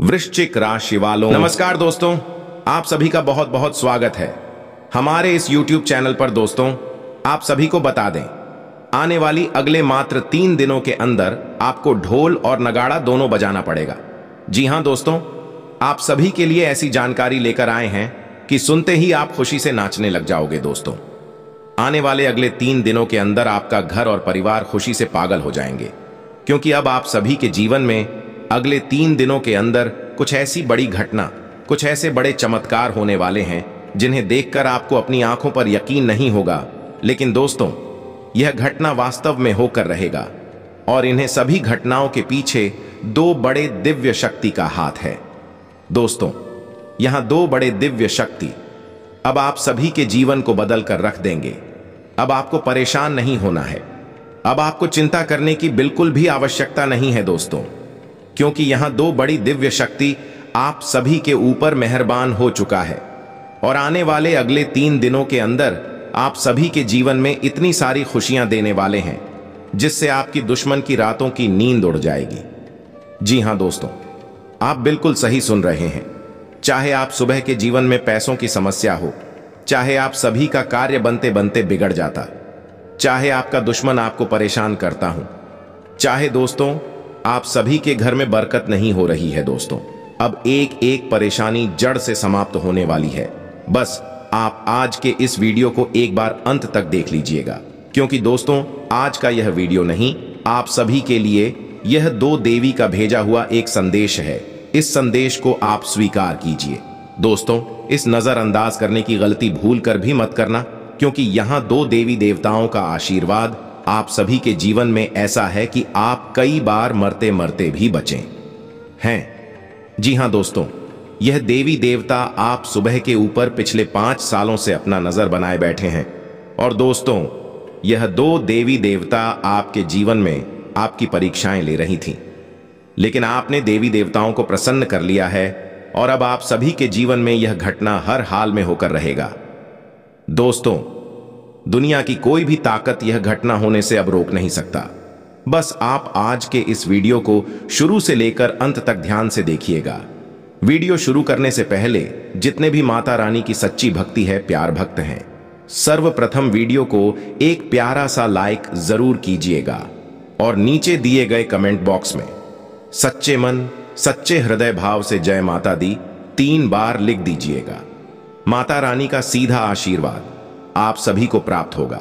वृश्चिक राशि वालों नमस्कार दोस्तों आप सभी का बहुत बहुत स्वागत है हमारे इस YouTube चैनल पर दोस्तों आप सभी को बता दें आने वाली अगले मात्र तीन दिनों के अंदर आपको ढोल और नगाड़ा दोनों बजाना पड़ेगा जी हाँ दोस्तों आप सभी के लिए ऐसी जानकारी लेकर आए हैं कि सुनते ही आप खुशी से नाचने लग जाओगे दोस्तों आने वाले अगले तीन दिनों के अंदर आपका घर और परिवार खुशी से पागल हो जाएंगे क्योंकि अब आप सभी के जीवन में अगले तीन दिनों के अंदर कुछ ऐसी बड़ी घटना कुछ ऐसे बड़े चमत्कार होने वाले हैं जिन्हें देखकर आपको अपनी आंखों पर यकीन नहीं होगा लेकिन दोस्तों यह घटना वास्तव में होकर रहेगा और इन्हें सभी घटनाओं के पीछे दो बड़े दिव्य शक्ति का हाथ है दोस्तों यहां दो बड़े दिव्य शक्ति अब आप सभी के जीवन को बदल कर रख देंगे अब आपको परेशान नहीं होना है अब आपको चिंता करने की बिल्कुल भी आवश्यकता नहीं है दोस्तों क्योंकि यहां दो बड़ी दिव्य शक्ति आप सभी के ऊपर मेहरबान हो चुका है और आने वाले अगले तीन दिनों के अंदर आप सभी के जीवन में इतनी सारी खुशियां देने वाले हैं जिससे आपकी दुश्मन की रातों की नींद उड़ जाएगी जी हाँ दोस्तों आप बिल्कुल सही सुन रहे हैं चाहे आप सुबह के जीवन में पैसों की समस्या हो चाहे आप सभी का कार्य बनते बनते बिगड़ जाता चाहे आपका दुश्मन आपको परेशान करता हो चाहे दोस्तों आप सभी के घर में बरकत नहीं हो रही है दोस्तों अब एक एक परेशानी जड़ से समाप्त होने वाली है बस आप आज के इस वीडियो को एक बार अंत तक देख लीजिएगा क्योंकि दोस्तों आज का यह वीडियो नहीं आप सभी के लिए यह दो देवी का भेजा हुआ एक संदेश है इस संदेश को आप स्वीकार कीजिए दोस्तों इस नज़रअंदाज करने की गलती भूल कर भी मत करना क्योंकि यहाँ दो देवी देवताओं का आशीर्वाद आप सभी के जीवन में ऐसा है कि आप कई बार मरते मरते भी बचें हैं जी हां दोस्तों यह देवी देवता आप सुबह के ऊपर पिछले पांच सालों से अपना नजर बनाए बैठे हैं और दोस्तों यह दो देवी देवता आपके जीवन में आपकी परीक्षाएं ले रही थीं लेकिन आपने देवी देवताओं को प्रसन्न कर लिया है और अब आप सभी के जीवन में यह घटना हर हाल में होकर रहेगा दोस्तों दुनिया की कोई भी ताकत यह घटना होने से अब रोक नहीं सकता बस आप आज के इस वीडियो को शुरू से लेकर अंत तक ध्यान से देखिएगा वीडियो शुरू करने से पहले जितने भी माता रानी की सच्ची भक्ति है प्यार भक्त हैं सर्वप्रथम वीडियो को एक प्यारा सा लाइक जरूर कीजिएगा और नीचे दिए गए कमेंट बॉक्स में सच्चे मन सच्चे हृदय भाव से जय माता दी तीन बार लिख दीजिएगा माता रानी का सीधा आशीर्वाद आप सभी को प्राप्त होगा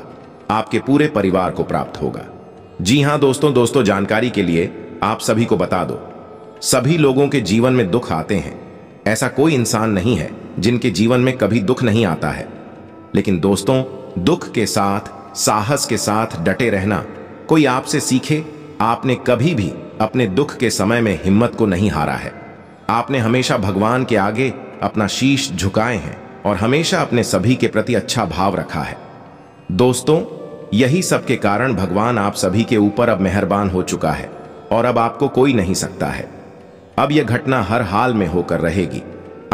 आपके पूरे परिवार को प्राप्त होगा जी हां दोस्तों दोस्तों जानकारी के लिए आप सभी को बता दो सभी लोगों के जीवन में दुख आते हैं ऐसा कोई इंसान नहीं है जिनके जीवन में कभी दुख नहीं आता है लेकिन दोस्तों दुख के साथ साहस के साथ डटे रहना कोई आपसे सीखे आपने कभी भी अपने दुख के समय में हिम्मत को नहीं हारा है आपने हमेशा भगवान के आगे अपना शीश झुकाए हैं और हमेशा अपने सभी के प्रति अच्छा भाव रखा है दोस्तों यही सब के कारण भगवान आप सभी के ऊपर अब मेहरबान हो चुका है और अब आपको कोई नहीं सकता है अब यह घटना हर हाल में होकर रहेगी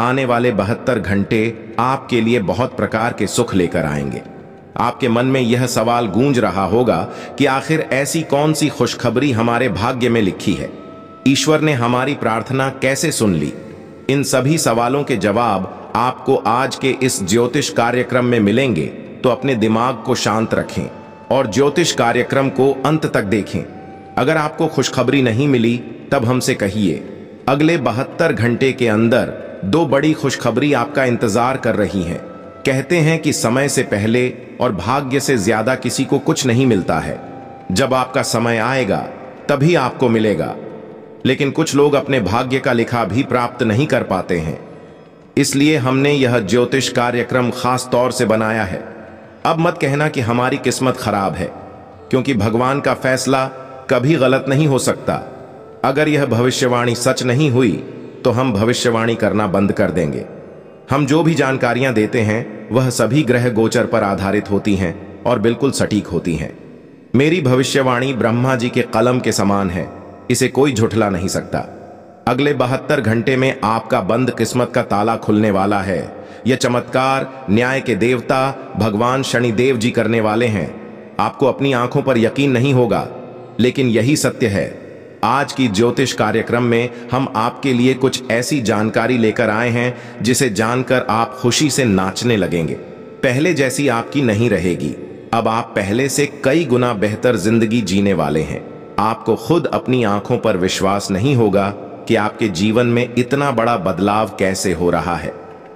आने वाले बहत्तर घंटे आपके लिए बहुत प्रकार के सुख लेकर आएंगे आपके मन में यह सवाल गूंज रहा होगा कि आखिर ऐसी कौन सी खुशखबरी हमारे भाग्य में लिखी है ईश्वर ने हमारी प्रार्थना कैसे सुन ली इन सभी सवालों के जवाब आपको आज के इस ज्योतिष कार्यक्रम में मिलेंगे तो अपने दिमाग को शांत रखें और ज्योतिष कार्यक्रम को अंत तक देखें अगर आपको खुशखबरी नहीं मिली तब हमसे कहिए अगले बहत्तर घंटे के अंदर दो बड़ी खुशखबरी आपका इंतजार कर रही हैं कहते हैं कि समय से पहले और भाग्य से ज्यादा किसी को कुछ नहीं मिलता है जब आपका समय आएगा तभी आपको मिलेगा लेकिन कुछ लोग अपने भाग्य का लिखा भी प्राप्त नहीं कर पाते हैं इसलिए हमने यह ज्योतिष कार्यक्रम खास तौर से बनाया है अब मत कहना कि हमारी किस्मत खराब है क्योंकि भगवान का फैसला कभी गलत नहीं हो सकता अगर यह भविष्यवाणी सच नहीं हुई तो हम भविष्यवाणी करना बंद कर देंगे हम जो भी जानकारियां देते हैं वह सभी ग्रह गोचर पर आधारित होती हैं और बिल्कुल सटीक होती हैं मेरी भविष्यवाणी ब्रह्मा जी के कलम के समान है इसे कोई झुठला नहीं सकता अगले बहत्तर घंटे में आपका बंद किस्मत का ताला खुलने वाला है यह चमत्कार न्याय के देवता भगवान शनिदेव जी करने वाले हैं आपको अपनी आंखों पर यकीन नहीं होगा लेकिन यही सत्य है आज की ज्योतिष कार्यक्रम में हम आपके लिए कुछ ऐसी जानकारी लेकर आए हैं जिसे जानकर आप खुशी से नाचने लगेंगे पहले जैसी आपकी नहीं रहेगी अब आप पहले से कई गुना बेहतर जिंदगी जीने वाले हैं आपको खुद अपनी आंखों पर विश्वास नहीं होगा कि आपके जीवन में इतना बड़ा बदलाव कैसे हो रहा है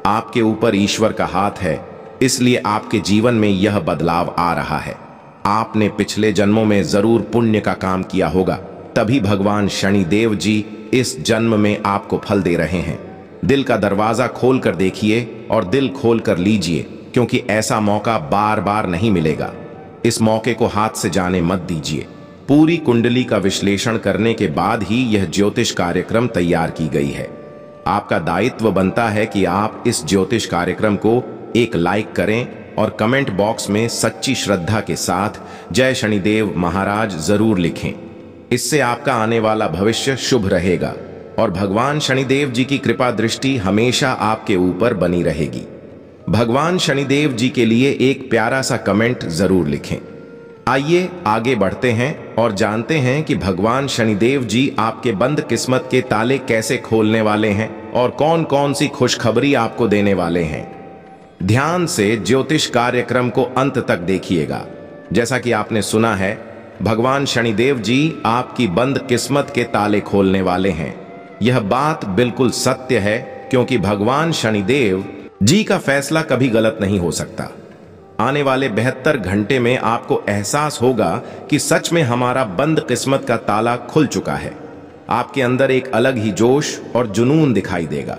आपके ऊपर ईश्वर का हाथ है इसलिए आपके जीवन में यह बदलाव आ रहा है आपने पिछले जन्मों में जरूर पुण्य का काम किया होगा तभी भगवान शनिदेव जी इस जन्म में आपको फल दे रहे हैं दिल का दरवाजा खोल कर देखिए और दिल खोल कर लीजिए क्योंकि ऐसा मौका बार बार नहीं मिलेगा इस मौके को हाथ से जाने मत दीजिए पूरी कुंडली का विश्लेषण करने के बाद ही यह ज्योतिष कार्यक्रम तैयार की गई है आपका दायित्व बनता है कि आप इस ज्योतिष कार्यक्रम को एक लाइक करें और कमेंट बॉक्स में सच्ची श्रद्धा के साथ जय शनिदेव महाराज जरूर लिखें इससे आपका आने वाला भविष्य शुभ रहेगा और भगवान शनिदेव जी की कृपा दृष्टि हमेशा आपके ऊपर बनी रहेगी भगवान शनिदेव जी के लिए एक प्यारा सा कमेंट जरूर लिखें आइए आगे बढ़ते हैं और जानते हैं कि भगवान शनिदेव जी आपके बंद किस्मत के ताले कैसे खोलने वाले हैं और कौन कौन सी खुशखबरी आपको देने वाले हैं ध्यान से ज्योतिष कार्यक्रम को अंत तक देखिएगा जैसा कि आपने सुना है भगवान शनिदेव जी आपकी बंद किस्मत के ताले खोलने वाले हैं यह बात बिल्कुल सत्य है क्योंकि भगवान शनिदेव जी का फैसला कभी गलत नहीं हो सकता आने वाले बेहतर घंटे में आपको एहसास होगा कि सच में हमारा बंद किस्मत का ताला खुल चुका है आपके अंदर एक अलग ही जोश और जुनून दिखाई देगा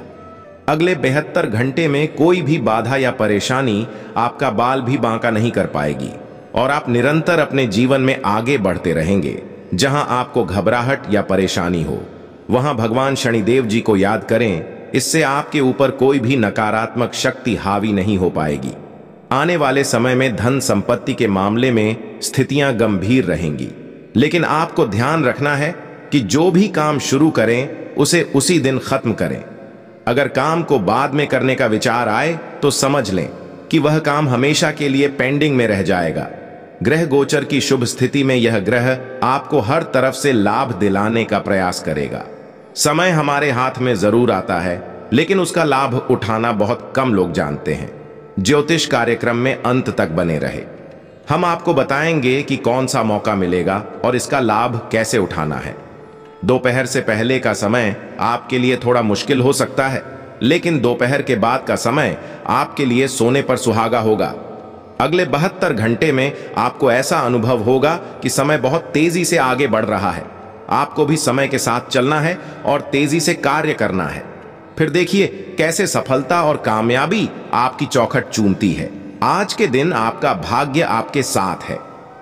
अगले बेहतर घंटे में कोई भी बाधा या परेशानी आपका बाल भी बांका नहीं कर पाएगी और आप निरंतर अपने जीवन में आगे बढ़ते रहेंगे जहां आपको घबराहट या परेशानी हो वहां भगवान शनिदेव जी को याद करें इससे आपके ऊपर कोई भी नकारात्मक शक्ति हावी नहीं हो पाएगी आने वाले समय में धन संपत्ति के मामले में स्थितियां गंभीर रहेंगी लेकिन आपको ध्यान रखना है कि जो भी काम शुरू करें उसे उसी दिन खत्म करें अगर काम को बाद में करने का विचार आए तो समझ लें कि वह काम हमेशा के लिए पेंडिंग में रह जाएगा ग्रह गोचर की शुभ स्थिति में यह ग्रह आपको हर तरफ से लाभ दिलाने का प्रयास करेगा समय हमारे हाथ में जरूर आता है लेकिन उसका लाभ उठाना बहुत कम लोग जानते हैं ज्योतिष कार्यक्रम में अंत तक बने रहे हम आपको बताएंगे कि कौन सा मौका मिलेगा और इसका लाभ कैसे उठाना है दोपहर से पहले का समय आपके लिए थोड़ा मुश्किल हो सकता है लेकिन दोपहर के बाद का समय आपके लिए सोने पर सुहागा होगा अगले बहत्तर घंटे में आपको ऐसा अनुभव होगा कि समय बहुत तेजी से आगे बढ़ रहा है आपको भी समय के साथ चलना है और तेजी से कार्य करना है फिर देखिए कैसे सफलता और कामयाबी आपकी चौखट चूमती है आज के दिन आपका भाग्य आपके साथ है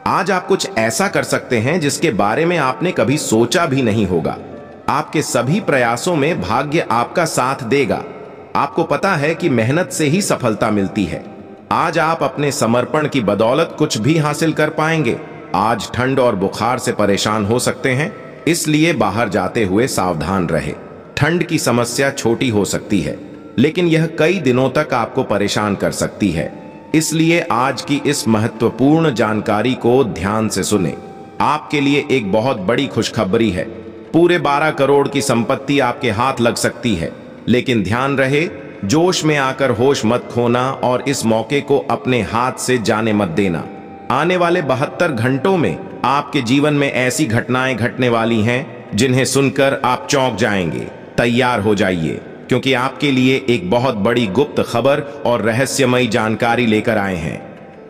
आज आप कुछ ऐसा कर सकते हैं जिसके बारे में आपने कभी सोचा भी नहीं होगा आपके सभी प्रयासों में भाग्य आपका साथ देगा आपको पता है कि मेहनत से ही सफलता मिलती है आज आप अपने समर्पण की बदौलत कुछ भी हासिल कर पाएंगे आज ठंड और बुखार से परेशान हो सकते हैं इसलिए बाहर जाते हुए सावधान रहें ठंड की समस्या छोटी हो सकती है लेकिन यह कई दिनों तक आपको परेशान कर सकती है इसलिए आज की इस महत्वपूर्ण जानकारी को ध्यान से सुने आपके लिए एक बहुत बड़ी खुशखबरी है पूरे 12 करोड़ की संपत्ति आपके हाथ लग सकती है लेकिन ध्यान रहे जोश में आकर होश मत खोना और इस मौके को अपने हाथ से जाने मत देना आने वाले बहत्तर घंटों में आपके जीवन में ऐसी घटनाएं घटने वाली हैं जिन्हें सुनकर आप चौंक जाएंगे तैयार हो जाइए क्योंकि आपके लिए एक बहुत बड़ी गुप्त खबर और रहस्यमयी जानकारी लेकर आए हैं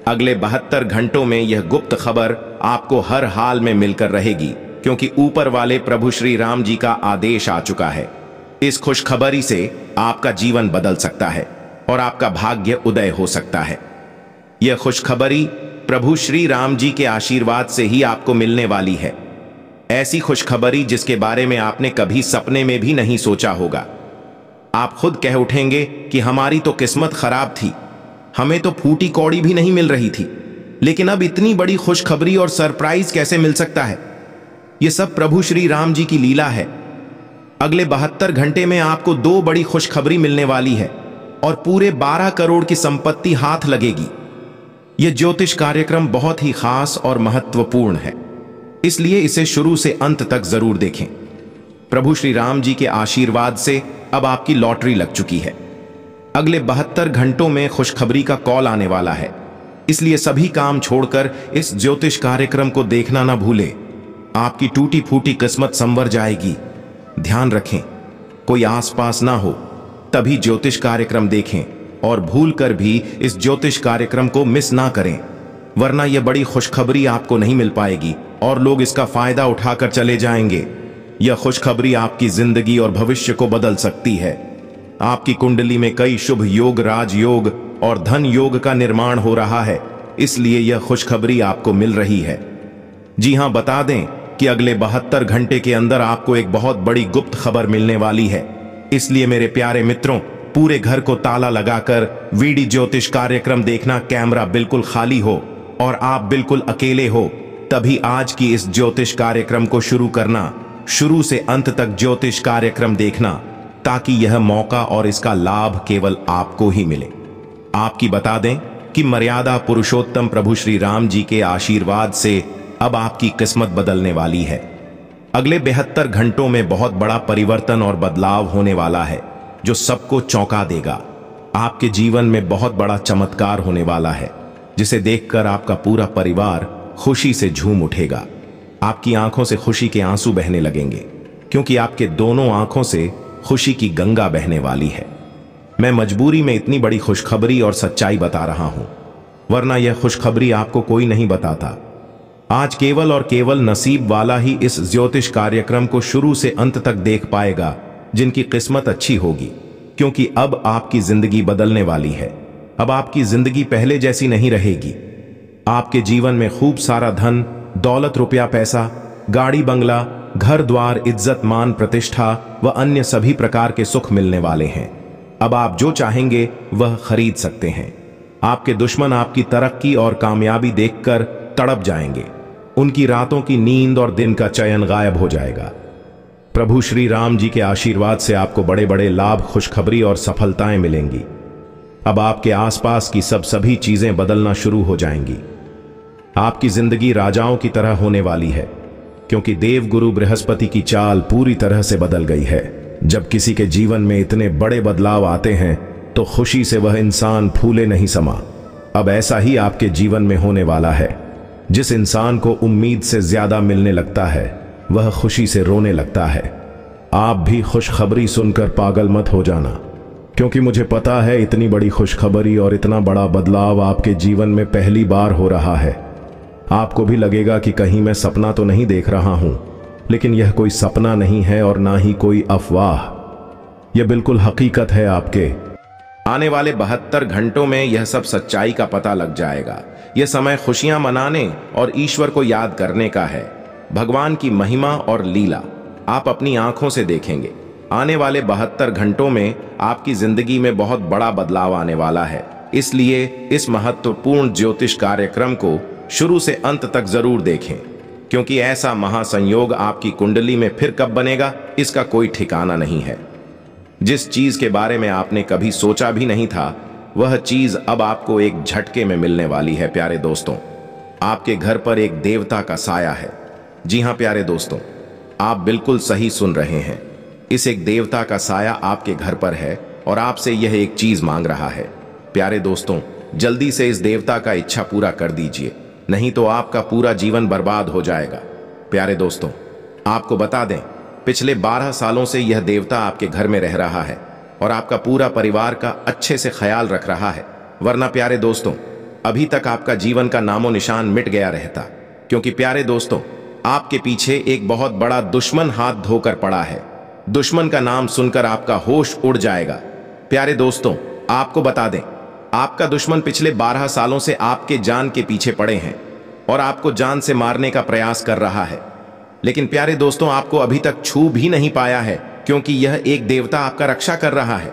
अगले बहत्तर घंटों में यह गुप्त खबर आपको हर हाल में मिलकर रहेगी क्योंकि ऊपर वाले प्रभु श्री राम जी का आदेश आ चुका है इस खुशखबरी से आपका जीवन बदल सकता है और आपका भाग्य उदय हो सकता है यह खुशखबरी प्रभु श्री राम जी के आशीर्वाद से ही आपको मिलने वाली है ऐसी खुशखबरी जिसके बारे में आपने कभी सपने में भी नहीं सोचा होगा आप खुद कह उठेंगे कि हमारी तो किस्मत खराब थी हमें तो फूटी कौड़ी भी नहीं मिल रही थी लेकिन अब इतनी बड़ी खुशखबरी और सरप्राइज कैसे मिल सकता है यह सब प्रभु श्री राम जी की लीला है अगले बहत्तर घंटे में आपको दो बड़ी खुशखबरी मिलने वाली है और पूरे बारह करोड़ की संपत्ति हाथ लगेगी यह ज्योतिष कार्यक्रम बहुत ही खास और महत्वपूर्ण है इसलिए इसे शुरू से अंत तक जरूर देखें प्रभु श्री राम जी के आशीर्वाद से अब आपकी लॉटरी लग चुकी है अगले बहत्तर घंटों में खुशखबरी का कॉल आने वाला है इसलिए सभी काम छोड़कर इस ज्योतिष कार्यक्रम को देखना ना भूले आपकी टूटी फूटी किस्मत संवर जाएगी ध्यान रखें कोई आसपास ना हो तभी ज्योतिष कार्यक्रम देखें और भूल कर भी इस ज्योतिष कार्यक्रम को मिस ना करें वरना यह बड़ी खुशखबरी आपको नहीं मिल पाएगी और लोग इसका फायदा उठाकर चले जाएंगे यह खुशखबरी आपकी जिंदगी और भविष्य को बदल सकती है आपकी कुंडली में कई शुभ योग राज योग और धन योग का निर्माण हो रहा है इसलिए यह खुशखबरी आपको मिल रही है जी हां बता दें कि अगले बहत्तर घंटे के अंदर आपको एक बहुत बड़ी गुप्त खबर मिलने वाली है इसलिए मेरे प्यारे मित्रों पूरे घर को ताला लगाकर वीडी ज्योतिष कार्यक्रम देखना कैमरा बिल्कुल खाली हो और आप बिल्कुल अकेले हो तभी आज की इस ज्योतिष कार्यक्रम को शुरू करना शुरू से अंत तक ज्योतिष कार्यक्रम देखना ताकि यह मौका और इसका लाभ केवल आपको ही मिले आपकी बता दें कि मर्यादा पुरुषोत्तम प्रभु श्री राम जी के आशीर्वाद से अब आपकी किस्मत बदलने वाली है अगले बेहतर घंटों में बहुत बड़ा परिवर्तन और बदलाव होने वाला है जो सबको चौंका देगा आपके जीवन में बहुत बड़ा चमत्कार होने वाला है जिसे देखकर आपका पूरा परिवार खुशी से झूम उठेगा आपकी आंखों से खुशी के आंसू बहने लगेंगे क्योंकि आपके दोनों आंखों से खुशी की गंगा बहने वाली है मैं मजबूरी में इतनी बड़ी खुशखबरी और सच्चाई बता रहा हूं वरना यह खुशखबरी आपको कोई नहीं बताता आज केवल और केवल नसीब वाला ही इस ज्योतिष कार्यक्रम को शुरू से अंत तक देख पाएगा जिनकी किस्मत अच्छी होगी क्योंकि अब आपकी जिंदगी बदलने वाली है अब आपकी जिंदगी पहले जैसी नहीं रहेगी आपके जीवन में खूब सारा धन दौलत रुपया पैसा गाड़ी बंगला घर द्वार इज्जत मान प्रतिष्ठा व अन्य सभी प्रकार के सुख मिलने वाले हैं अब आप जो चाहेंगे वह खरीद सकते हैं आपके दुश्मन आपकी तरक्की और कामयाबी देखकर तड़प जाएंगे उनकी रातों की नींद और दिन का चयन गायब हो जाएगा प्रभु श्री राम जी के आशीर्वाद से आपको बड़े बड़े लाभ खुशखबरी और सफलताएं मिलेंगी अब आपके आसपास की सब सभी चीजें बदलना शुरू हो जाएंगी आपकी जिंदगी राजाओं की तरह होने वाली है क्योंकि देव गुरु बृहस्पति की चाल पूरी तरह से बदल गई है जब किसी के जीवन में इतने बड़े बदलाव आते हैं तो खुशी से वह इंसान फूले नहीं समा अब ऐसा ही आपके जीवन में होने वाला है जिस इंसान को उम्मीद से ज्यादा मिलने लगता है वह खुशी से रोने लगता है आप भी खुशखबरी सुनकर पागल मत हो जाना क्योंकि मुझे पता है इतनी बड़ी खुशखबरी और इतना बड़ा बदलाव आपके जीवन में पहली बार हो रहा है आपको भी लगेगा कि कहीं मैं सपना तो नहीं देख रहा हूं लेकिन यह कोई सपना नहीं है और ना ही कोई अफवाह यह बिल्कुल हकीकत है आपके आने वाले बहत्तर घंटों में यह सब सच्चाई का पता लग जाएगा यह समय खुशियां मनाने और ईश्वर को याद करने का है भगवान की महिमा और लीला आप अपनी आंखों से देखेंगे आने वाले बहत्तर घंटों में आपकी जिंदगी में बहुत बड़ा बदलाव आने वाला है इसलिए इस महत्वपूर्ण ज्योतिष कार्यक्रम को शुरू से अंत तक जरूर देखें क्योंकि ऐसा महासंयोग आपकी कुंडली में फिर कब बनेगा इसका कोई ठिकाना नहीं है जिस चीज के बारे में आपने कभी सोचा भी नहीं था वह चीज अब आपको एक झटके में मिलने वाली है प्यारे दोस्तों आपके घर पर एक देवता का साया है जी हां प्यारे दोस्तों आप बिल्कुल सही सुन रहे हैं इस एक देवता का साया आपके घर पर है और आपसे यह एक चीज मांग रहा है प्यारे दोस्तों जल्दी से इस देवता का इच्छा पूरा कर दीजिए नहीं तो आपका पूरा जीवन बर्बाद हो जाएगा प्यारे दोस्तों आपको बता दें पिछले 12 सालों से यह देवता आपके घर में रह रहा है और आपका पूरा परिवार का अच्छे से ख्याल रख रहा है वरना प्यारे दोस्तों अभी तक आपका जीवन का नामो निशान मिट गया रहता क्योंकि प्यारे दोस्तों आपके पीछे एक बहुत बड़ा दुश्मन हाथ धोकर पड़ा है दुश्मन का नाम सुनकर आपका होश उड़ जाएगा प्यारे दोस्तों आपको बता दें आपका दुश्मन पिछले बारह सालों से आपके जान के पीछे पड़े हैं और आपको जान से मारने का प्रयास कर रहा है लेकिन प्यारे दोस्तों आपको अभी तक छू भी नहीं पाया है क्योंकि यह एक देवता आपका रक्षा कर रहा है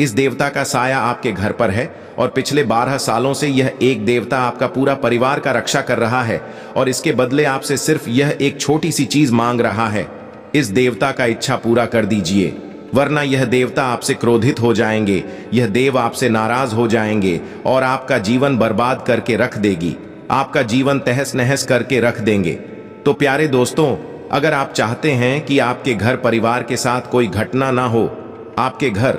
इस देवता का साया आपके घर पर है और पिछले बारह सालों से यह एक देवता आपका पूरा परिवार का रक्षा कर रहा है और इसके बदले आपसे सिर्फ यह एक छोटी सी चीज मांग रहा है इस देवता का इच्छा पूरा कर दीजिए वरना यह देवता आपसे क्रोधित हो जाएंगे यह देव आपसे नाराज हो जाएंगे और आपका जीवन बर्बाद करके रख देगी आपका जीवन तहस नहस करके रख देंगे तो प्यारे दोस्तों अगर आप चाहते हैं कि आपके घर परिवार के साथ कोई घटना ना हो आपके घर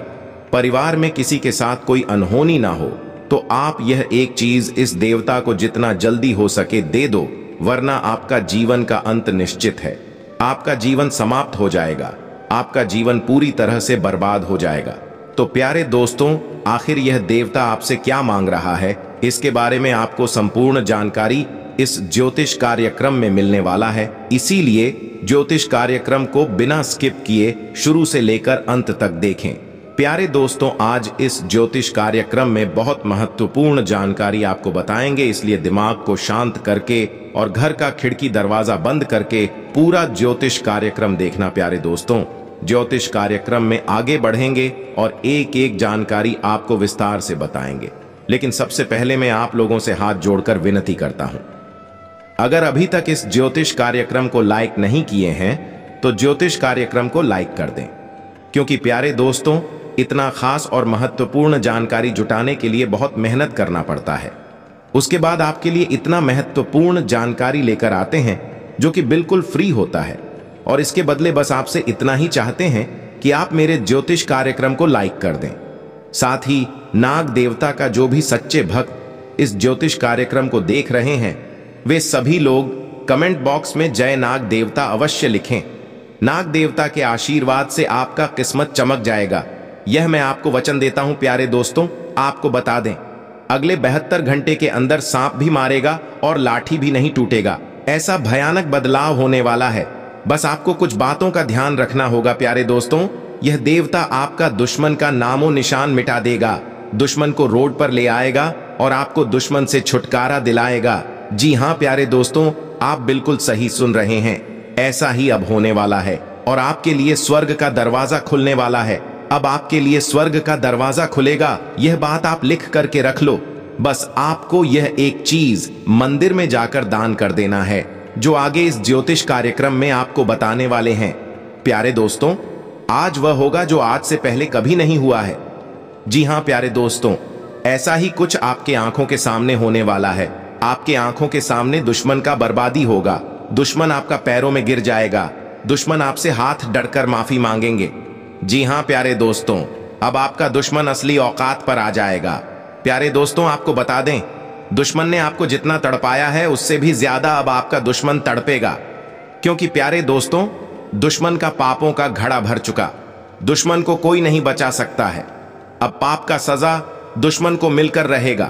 परिवार में किसी के साथ कोई अनहोनी ना हो तो आप यह एक चीज इस देवता को जितना जल्दी हो सके दे दो वरना आपका जीवन का अंत निश्चित है आपका जीवन समाप्त हो जाएगा आपका जीवन पूरी तरह से बर्बाद हो जाएगा तो प्यारे दोस्तों आखिर यह देवता आपसे क्या मांग रहा है इसके बारे में आपको संपूर्ण जानकारी इस ज्योतिष कार्यक्रम में मिलने वाला है इसीलिए ज्योतिष कार्यक्रम को बिना स्किप किए शुरू से लेकर अंत तक देखें प्यारे दोस्तों आज इस ज्योतिष कार्यक्रम में बहुत महत्वपूर्ण जानकारी आपको बताएंगे इसलिए दिमाग को शांत करके और घर का खिड़की दरवाजा बंद करके पूरा ज्योतिष कार्यक्रम देखना प्यारे दोस्तों ज्योतिष कार्यक्रम में आगे बढ़ेंगे और एक एक जानकारी आपको विस्तार से बताएंगे लेकिन सबसे पहले मैं आप लोगों से हाथ जोड़कर विनती करता हूं अगर अभी तक इस ज्योतिष कार्यक्रम को लाइक नहीं किए हैं तो ज्योतिष कार्यक्रम को लाइक कर दें क्योंकि प्यारे दोस्तों इतना खास और महत्वपूर्ण जानकारी जुटाने के लिए बहुत मेहनत करना पड़ता है उसके बाद आपके लिए इतना महत्वपूर्ण जानकारी लेकर आते हैं जो कि बिल्कुल फ्री होता है और इसके बदले बस आपसे इतना ही चाहते हैं कि आप मेरे ज्योतिष कार्यक्रम को लाइक कर दें साथ ही नाग देवता का जो भी सच्चे भक्त इस ज्योतिष कार्यक्रम को देख रहे हैं वे सभी लोग कमेंट बॉक्स में जय नाग देवता अवश्य लिखें नाग देवता के आशीर्वाद से आपका किस्मत चमक जाएगा यह मैं आपको वचन देता हूं प्यारे दोस्तों आपको बता दें अगले बहत्तर घंटे के अंदर सांप भी मारेगा और लाठी भी नहीं टूटेगा ऐसा भयानक बदलाव होने वाला है बस आपको कुछ बातों का ध्यान रखना होगा प्यारे दोस्तों यह देवता आपका दुश्मन का नामो निशान मिटा देगा दुश्मन को रोड पर ले आएगा और आपको दुश्मन से छुटकारा दिलाएगा जी हाँ प्यारे दोस्तों आप बिल्कुल सही सुन रहे हैं ऐसा ही अब होने वाला है और आपके लिए स्वर्ग का दरवाजा खुलने वाला है अब आपके लिए स्वर्ग का दरवाजा खुलेगा यह बात आप लिख करके रख लो बस आपको यह एक चीज मंदिर में जाकर दान कर देना है जो आगे इस ज्योतिष कार्यक्रम में आपको बताने वाले हैं प्यारे दोस्तों आज वह होगा जो आज से पहले कभी नहीं हुआ है जी हाँ प्यारे दोस्तों ऐसा ही कुछ आपके आंखों के सामने होने वाला है आपके आंखों के सामने दुश्मन का बर्बादी होगा दुश्मन आपका पैरों में गिर जाएगा दुश्मन आपसे हाथ डरकर माफी मांगेंगे जी हाँ प्यारे दोस्तों अब आपका दुश्मन असली औकात पर आ जाएगा प्यारे दोस्तों आपको बता दें दुश्मन ने आपको जितना तड़पाया है उससे भी ज्यादा अब आपका दुश्मन तड़पेगा क्योंकि प्यारे दोस्तों दुश्मन का पापों का घड़ा भर चुका दुश्मन को कोई नहीं बचा सकता है अब पाप का सजा दुश्मन को मिलकर रहेगा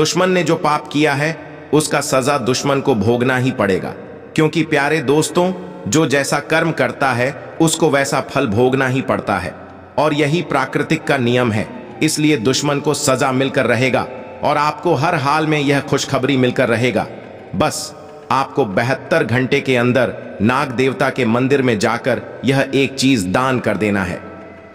दुश्मन ने जो पाप किया है उसका सजा दुश्मन को भोगना ही पड़ेगा क्योंकि प्यारे दोस्तों जो जैसा कर्म करता है उसको वैसा फल भोगना ही पड़ता है और यही प्राकृतिक का नियम है इसलिए दुश्मन को सजा मिलकर रहेगा और आपको हर हाल में यह खुशखबरी मिलकर रहेगा बस आपको बहत्तर घंटे के अंदर नाग देवता के मंदिर में जाकर यह एक चीज दान कर देना है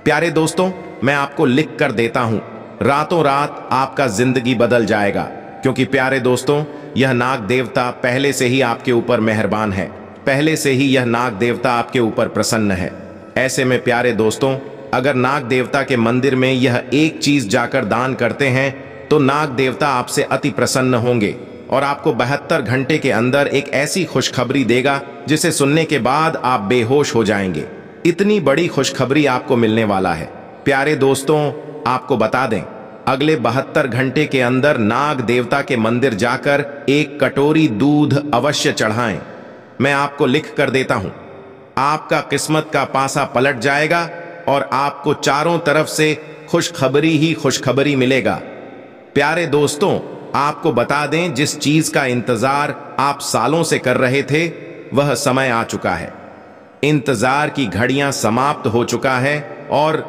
प्यारे दोस्तों मैं आपको लिख कर देता हूं रातों रात आपका जिंदगी बदल जाएगा क्योंकि प्यारे दोस्तों यह नाग देवता पहले से ही आपके ऊपर मेहरबान है पहले से ही यह नाग देवता आपके ऊपर प्रसन्न है ऐसे में प्यारे दोस्तों अगर नाग देवता के मंदिर में यह एक चीज जाकर दान करते हैं तो नाग देवता आपसे अति प्रसन्न होंगे और आपको बहत्तर घंटे के अंदर एक ऐसी खुशखबरी देगा जिसे सुनने के बाद आप बेहोश हो जाएंगे इतनी बड़ी खुशखबरी आपको मिलने वाला है प्यारे दोस्तों आपको बता दें अगले बहत्तर घंटे के अंदर नाग देवता के मंदिर जाकर एक कटोरी दूध अवश्य चढ़ाएं मैं आपको लिख कर देता हूं आपका किस्मत का पासा पलट जाएगा और आपको चारों तरफ से खुशखबरी ही खुशखबरी मिलेगा प्यारे दोस्तों आपको बता दें जिस चीज का इंतजार आप सालों से कर रहे थे वह समय आ चुका है इंतजार की घड़ियां समाप्त हो चुका है और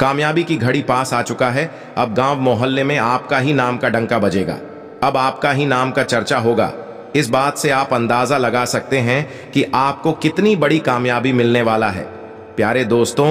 कामयाबी की घड़ी पास आ चुका है अब गांव मोहल्ले में आपका ही नाम का डंका बजेगा अब आपका ही नाम का चर्चा होगा इस बात से आप अंदाज़ा लगा सकते हैं कि आपको कितनी बड़ी कामयाबी मिलने वाला है प्यारे दोस्तों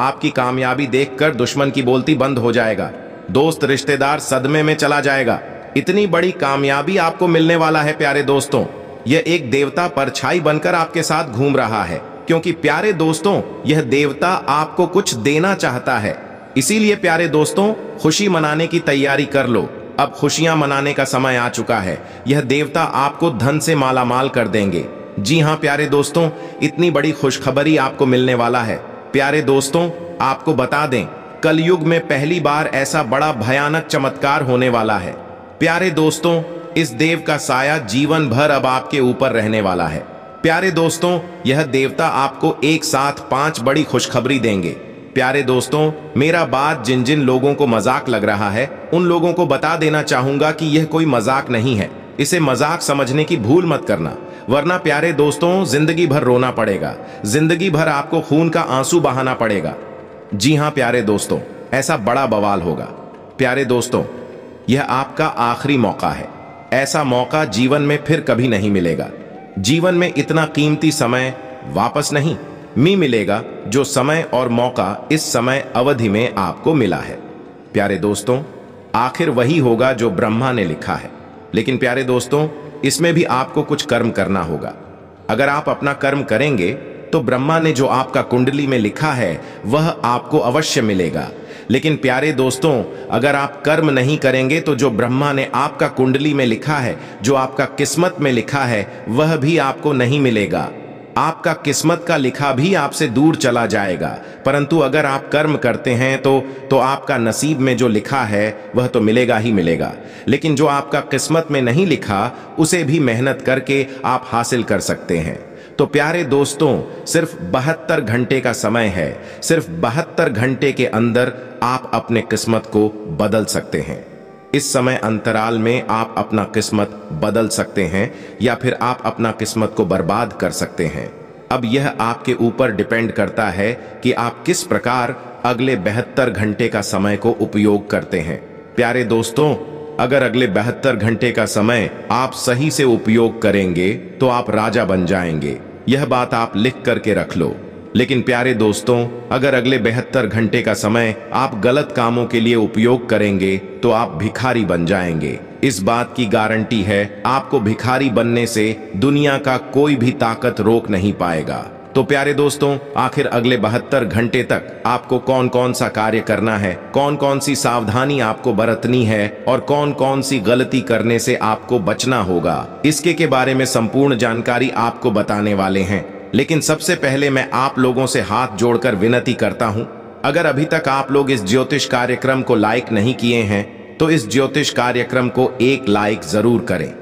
आपकी कामयाबी देखकर दुश्मन की बोलती बंद हो जाएगा दोस्त रिश्तेदार सदमे में चला जाएगा इतनी बड़ी कामयाबी आपको मिलने वाला है प्यारे दोस्तों यह एक देवता परछाई बनकर आपके साथ घूम रहा है क्योंकि प्यारे दोस्तों यह देवता आपको कुछ देना चाहता है इसीलिए प्यारे दोस्तों खुशी मनाने की तैयारी कर लो अब खुशियां मनाने का समय आ चुका है यह देवता आपको धन से मालामाल कर देंगे जी हाँ प्यारे दोस्तों इतनी बड़ी खुशखबरी आपको मिलने वाला है प्यारे दोस्तों आपको बता दें कलयुग में पहली बार ऐसा बड़ा भयानक चमत्कार होने वाला है प्यारे दोस्तों इस देव का साया जीवन भर अब आपके ऊपर रहने वाला है प्यारे दोस्तों यह देवता आपको एक साथ पांच बड़ी खुशखबरी देंगे प्यारे दोस्तों मेरा बात जिन जिन लोगों को मजाक लग रहा है उन लोगों को बता देना चाहूंगा कि यह कोई मजाक नहीं है इसे मजाक समझने की भूल मत करना वरना प्यारे दोस्तों जिंदगी भर रोना पड़ेगा जिंदगी भर आपको खून का आंसू बहाना पड़ेगा जी हाँ प्यारे दोस्तों ऐसा बड़ा बवाल होगा प्यारे दोस्तों यह आपका आखिरी मौका है ऐसा मौका जीवन में फिर कभी नहीं मिलेगा जीवन में इतना कीमती समय वापस नहीं मी मिलेगा जो समय और मौका इस समय अवधि में आपको मिला है प्यारे दोस्तों आखिर वही होगा जो ब्रह्मा ने लिखा है लेकिन प्यारे दोस्तों इसमें भी आपको कुछ कर्म करना होगा अगर आप अपना कर्म करेंगे तो ब्रह्मा ने जो आपका कुंडली में लिखा है वह आपको अवश्य मिलेगा लेकिन प्यारे दोस्तों अगर आप कर्म नहीं करेंगे तो जो ब्रह्मा ने आपका कुंडली में लिखा है जो आपका किस्मत में लिखा है वह भी आपको नहीं मिलेगा आपका किस्मत का लिखा भी आपसे दूर चला जाएगा परंतु अगर आप कर्म करते हैं तो तो आपका नसीब में जो लिखा है वह तो मिलेगा ही मिलेगा लेकिन जो आपका किस्मत में नहीं लिखा उसे भी मेहनत करके आप हासिल कर सकते हैं तो प्यारे दोस्तों सिर्फ बहत्तर घंटे का समय है सिर्फ बहत्तर घंटे के अंदर आप अपने किस्मत को बदल सकते हैं इस समय अंतराल में आप अपना किस्मत बदल सकते हैं या फिर आप अपना किस्मत को बर्बाद कर सकते हैं अब यह आपके ऊपर डिपेंड करता है कि आप किस प्रकार अगले बहत्तर घंटे का समय को उपयोग करते हैं प्यारे दोस्तों अगर अगले बहत्तर घंटे का समय आप सही से उपयोग करेंगे तो आप राजा बन जाएंगे यह बात आप लिख करके रख लो लेकिन प्यारे दोस्तों अगर अगले बेहतर घंटे का समय आप गलत कामों के लिए उपयोग करेंगे तो आप भिखारी बन जाएंगे इस बात की गारंटी है आपको भिखारी बनने से दुनिया का कोई भी ताकत रोक नहीं पाएगा तो प्यारे दोस्तों आखिर अगले बहत्तर घंटे तक आपको कौन कौन सा कार्य करना है कौन कौन सी सावधानी आपको बरतनी है और कौन कौन सी गलती करने से आपको बचना होगा इसके के बारे में संपूर्ण जानकारी आपको बताने वाले हैं लेकिन सबसे पहले मैं आप लोगों से हाथ जोड़कर विनती करता हूं अगर अभी तक आप लोग इस ज्योतिष कार्यक्रम को लाइक नहीं किए हैं तो इस ज्योतिष कार्यक्रम को एक लाइक जरूर करें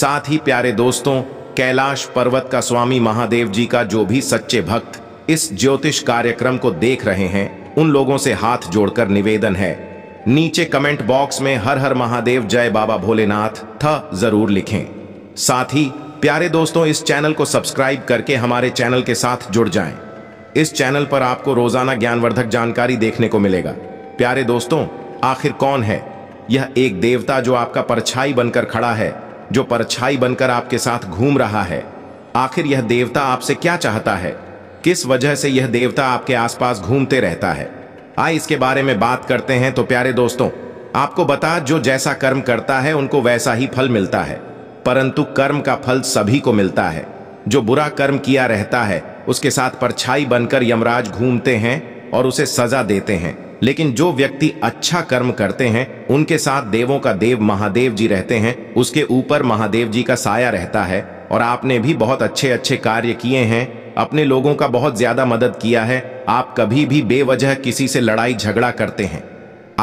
साथ ही प्यारे दोस्तों कैलाश पर्वत का स्वामी महादेव जी का जो भी सच्चे भक्त इस ज्योतिष कार्यक्रम को देख रहे हैं उन लोगों से हाथ जोड़कर निवेदन है नीचे कमेंट बॉक्स में हर हर महादेव जय बाबा भोलेनाथ था जरूर लिखें साथ ही प्यारे दोस्तों इस चैनल को सब्सक्राइब करके हमारे चैनल के साथ जुड़ जाएं। इस चैनल पर आपको रोजाना ज्ञानवर्धक जानकारी देखने को मिलेगा प्यारे दोस्तों आखिर कौन है यह एक देवता जो आपका परछाई बनकर खड़ा है जो परछाई बनकर आपके साथ घूम रहा है आखिर यह देवता आपसे क्या चाहता है किस वजह से यह देवता आपके आसपास घूमते रहता है आई इसके बारे में बात करते हैं तो प्यारे दोस्तों आपको बता जो जैसा कर्म करता है उनको वैसा ही फल मिलता है परंतु कर्म का फल सभी को मिलता है जो बुरा कर्म किया रहता है उसके साथ परछाई बनकर यमराज घूमते हैं और उसे सजा देते हैं लेकिन जो व्यक्ति अच्छा कर्म करते हैं उनके साथ देवों का देव महादेव जी रहते हैं उसके ऊपर महादेव जी का साया रहता है और आपने भी बहुत अच्छे अच्छे कार्य किए हैं अपने लोगों का बहुत ज्यादा मदद किया है आप कभी भी बेवजह किसी से लड़ाई झगड़ा करते हैं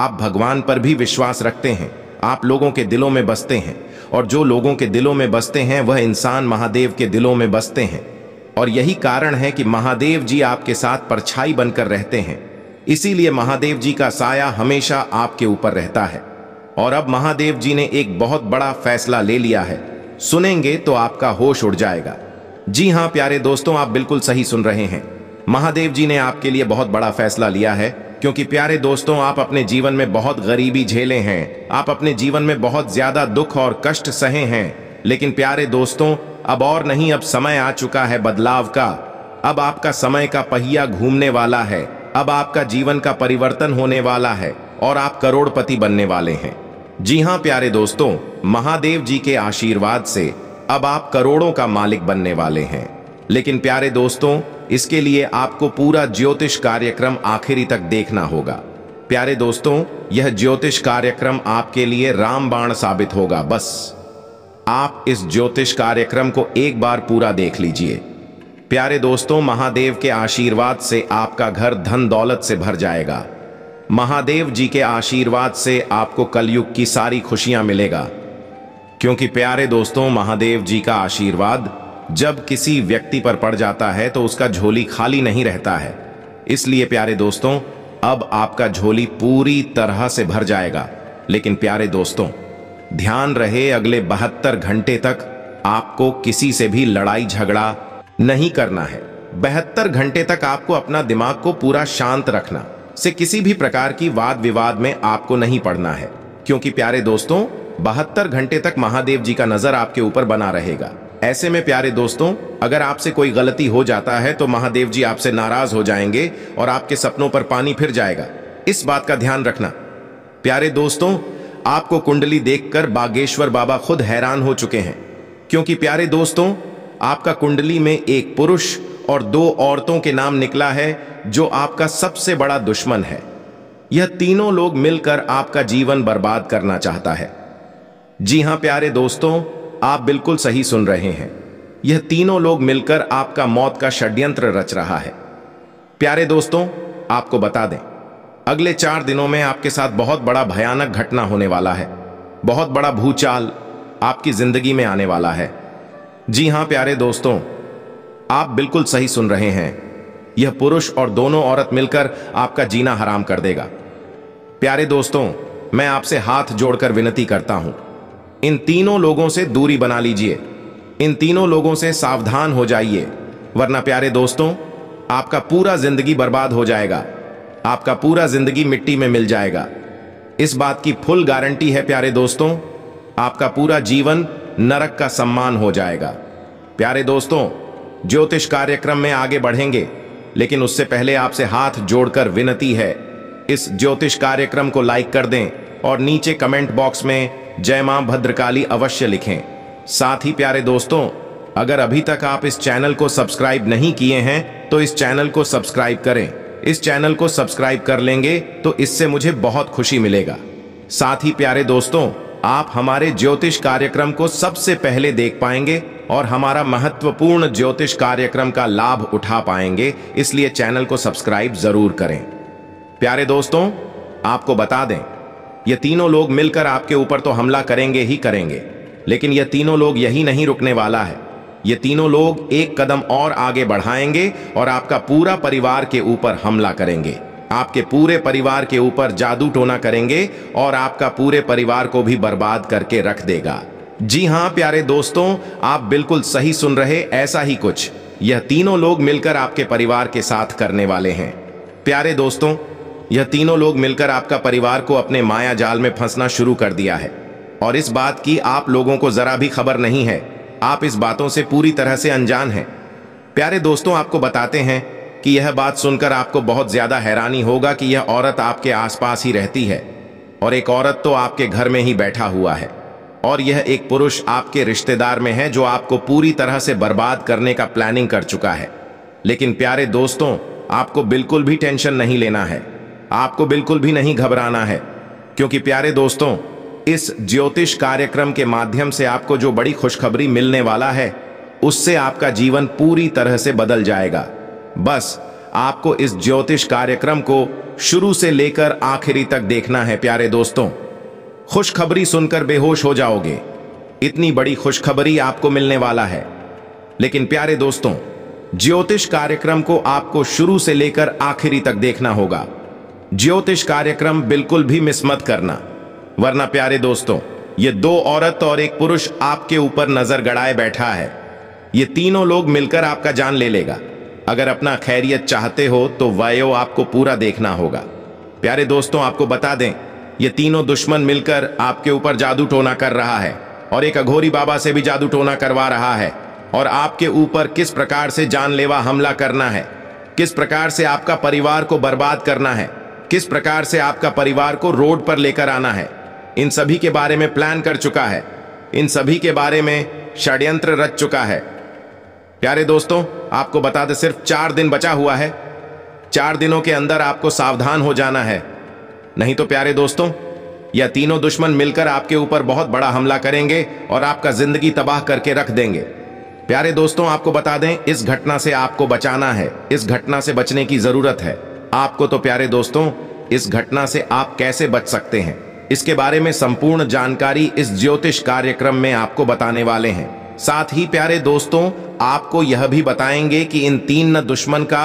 आप भगवान पर भी विश्वास रखते हैं आप लोगों के दिलों में बसते हैं और जो लोगों के दिलों में बसते हैं वह इंसान महादेव के दिलों में बसते हैं और यही कारण है कि महादेव जी आपके साथ परछाई बनकर रहते हैं इसीलिए महादेव जी का साया हमेशा आपके ऊपर रहता है और अब महादेव जी ने एक बहुत बड़ा फैसला ले लिया है सुनेंगे तो आपका होश उड़ जाएगा जी हाँ प्यारे दोस्तों आप बिल्कुल सही सुन रहे हैं महादेव जी ने आपके लिए बहुत बड़ा फैसला लिया है क्योंकि प्यारे दोस्तों आप अपने जीवन में बहुत गरीबी झेले हैं आप अपने जीवन में बहुत ज्यादा दुख और कष्ट सहे हैं लेकिन प्यारे दोस्तों अब और नहीं अब समय आ चुका है बदलाव का अब आपका समय का पहिया घूमने वाला है अब आपका जीवन का परिवर्तन होने वाला है और आप करोड़पति बनने वाले हैं जी हाँ प्यारे दोस्तों महादेव जी के आशीर्वाद से अब आप करोड़ों का मालिक बनने वाले हैं लेकिन प्यारे दोस्तों इसके लिए आपको पूरा ज्योतिष कार्यक्रम आखिरी तक देखना होगा प्यारे दोस्तों यह ज्योतिष कार्यक्रम आपके लिए रामबाण साबित होगा बस आप इस ज्योतिष कार्यक्रम को एक बार पूरा देख लीजिए प्यारे दोस्तों महादेव के आशीर्वाद से आपका घर धन दौलत से भर जाएगा महादेव जी के आशीर्वाद से आपको कलयुग की सारी खुशियां मिलेगा क्योंकि प्यारे दोस्तों महादेव जी का आशीर्वाद जब किसी व्यक्ति पर पड़ जाता है तो उसका झोली खाली नहीं रहता है इसलिए प्यारे दोस्तों अब आपका झोली पूरी तरह से भर जाएगा लेकिन प्यारे दोस्तों ध्यान रहे अगले बहत्तर घंटे तक आपको किसी से भी लड़ाई झगड़ा नहीं करना है बहत्तर घंटे तक आपको अपना दिमाग को पूरा शांत रखना से किसी भी प्रकार की वाद विवाद में आपको नहीं पड़ना है क्योंकि प्यारे दोस्तों बहत्तर घंटे तक महादेव जी का नजर आपके ऊपर बना रहेगा ऐसे में प्यारे दोस्तों अगर आपसे कोई गलती हो जाता है तो महादेव जी आपसे नाराज हो जाएंगे और आपके सपनों पर पानी फिर जाएगा इस बात का ध्यान रखना प्यारे दोस्तों आपको कुंडली देखकर बागेश्वर बाबा खुद हैरान हो चुके हैं क्योंकि प्यारे दोस्तों आपका कुंडली में एक पुरुष और दो औरतों के नाम निकला है जो आपका सबसे बड़ा दुश्मन है यह तीनों लोग मिलकर आपका जीवन बर्बाद करना चाहता है जी हां प्यारे दोस्तों आप बिल्कुल सही सुन रहे हैं यह तीनों लोग मिलकर आपका मौत का षड्यंत्र रच रहा है प्यारे दोस्तों आपको बता दें अगले चार दिनों में आपके साथ बहुत बड़ा भयानक घटना होने वाला है बहुत बड़ा भूचाल आपकी जिंदगी में आने वाला है जी हां प्यारे दोस्तों आप बिल्कुल सही सुन रहे हैं यह पुरुष और दोनों औरत मिलकर आपका जीना हराम कर देगा प्यारे दोस्तों मैं आपसे हाथ जोड़कर विनती करता हूं इन तीनों लोगों से दूरी बना लीजिए इन तीनों लोगों से सावधान हो जाइए वरना प्यारे दोस्तों आपका पूरा जिंदगी बर्बाद हो जाएगा आपका पूरा जिंदगी मिट्टी में मिल जाएगा इस बात की फुल गारंटी है प्यारे दोस्तों आपका पूरा जीवन नरक का सम्मान हो जाएगा प्यारे दोस्तों ज्योतिष कार्यक्रम में आगे बढ़ेंगे लेकिन उससे पहले आपसे हाथ जोड़कर विनती है इस ज्योतिष कार्यक्रम को लाइक कर दें और नीचे कमेंट बॉक्स में जय मां भद्रकाली अवश्य लिखें साथ ही प्यारे दोस्तों अगर अभी तक आप इस चैनल को सब्सक्राइब नहीं किए हैं तो इस चैनल को सब्सक्राइब करें इस चैनल को सब्सक्राइब कर लेंगे तो इससे मुझे बहुत खुशी मिलेगा साथ ही प्यारे दोस्तों आप हमारे ज्योतिष कार्यक्रम को सबसे पहले देख पाएंगे और हमारा महत्वपूर्ण ज्योतिष कार्यक्रम का लाभ उठा पाएंगे इसलिए चैनल को सब्सक्राइब जरूर करें प्यारे दोस्तों आपको बता दें ये तीनों लोग मिलकर आपके ऊपर तो हमला करेंगे ही करेंगे लेकिन ये तीनों लोग यही नहीं रुकने वाला है ये तीनों लोग एक कदम और आगे बढ़ाएंगे और आपका पूरा परिवार के ऊपर हमला करेंगे आपके पूरे परिवार के ऊपर जादू टोना करेंगे और आपका पूरे परिवार को भी बर्बाद करके रख देगा जी हाँ प्यारे दोस्तों आप बिल्कुल सही सुन रहे ऐसा ही कुछ यह तीनों लोग मिलकर आपके परिवार के साथ करने वाले हैं प्यारे दोस्तों यह तीनों लोग मिलकर आपका परिवार को अपने माया जाल में फंसना शुरू कर दिया है और इस बात की आप लोगों को जरा भी खबर नहीं है आप इस बातों से पूरी तरह से अनजान हैं प्यारे दोस्तों आपको बताते हैं कि यह बात सुनकर आपको बहुत ज़्यादा हैरानी होगा कि यह औरत आपके आसपास ही रहती है और एक औरत तो आपके घर में ही बैठा हुआ है और यह एक पुरुष आपके रिश्तेदार में है जो आपको पूरी तरह से बर्बाद करने का प्लानिंग कर चुका है लेकिन प्यारे दोस्तों आपको बिल्कुल भी टेंशन नहीं लेना है आपको बिल्कुल भी नहीं घबराना है क्योंकि प्यारे दोस्तों इस ज्योतिष कार्यक्रम के माध्यम से आपको जो बड़ी खुशखबरी मिलने वाला है उससे आपका जीवन पूरी तरह से बदल जाएगा बस आपको इस ज्योतिष कार्यक्रम को शुरू से लेकर आखिरी तक देखना है प्यारे दोस्तों खुशखबरी सुनकर बेहोश हो जाओगे इतनी बड़ी खुशखबरी आपको मिलने वाला है लेकिन प्यारे दोस्तों ज्योतिष कार्यक्रम को आपको शुरू से लेकर आखिरी तक देखना होगा ज्योतिष कार्यक्रम बिल्कुल भी मिस मत करना वरना प्यारे दोस्तों ये दो औरत और एक पुरुष आपके ऊपर नजर गड़ाए बैठा है ये तीनों लोग मिलकर आपका जान ले लेगा अगर अपना खैरियत चाहते हो तो वायो आपको पूरा देखना होगा प्यारे दोस्तों आपको बता दें ये तीनों दुश्मन मिलकर आपके ऊपर जादू टोना कर रहा है और एक अघोरी बाबा से भी जादू टोना करवा रहा है और आपके ऊपर किस प्रकार से जानलेवा हमला करना है किस प्रकार से आपका परिवार को बर्बाद करना है किस प्रकार से आपका परिवार को रोड पर लेकर आना है इन सभी के बारे में प्लान कर चुका है इन सभी के बारे में षड्यंत्र रच चुका है प्यारे दोस्तों आपको बता दें सिर्फ चार दिन बचा हुआ है चार दिनों के अंदर आपको सावधान हो जाना है नहीं तो प्यारे दोस्तों यह तीनों दुश्मन मिलकर आपके ऊपर बहुत बड़ा हमला करेंगे और आपका जिंदगी तबाह करके रख देंगे प्यारे दोस्तों आपको बता दें इस घटना से आपको बचाना है इस घटना से बचने की जरूरत है आपको तो प्यारे दोस्तों इस घटना से आप कैसे बच सकते हैं इसके बारे में संपूर्ण जानकारी इस ज्योतिष कार्यक्रम में आपको बताने वाले हैं साथ ही प्यारे दोस्तों आपको यह भी बताएंगे कि इन तीन न दुश्मन का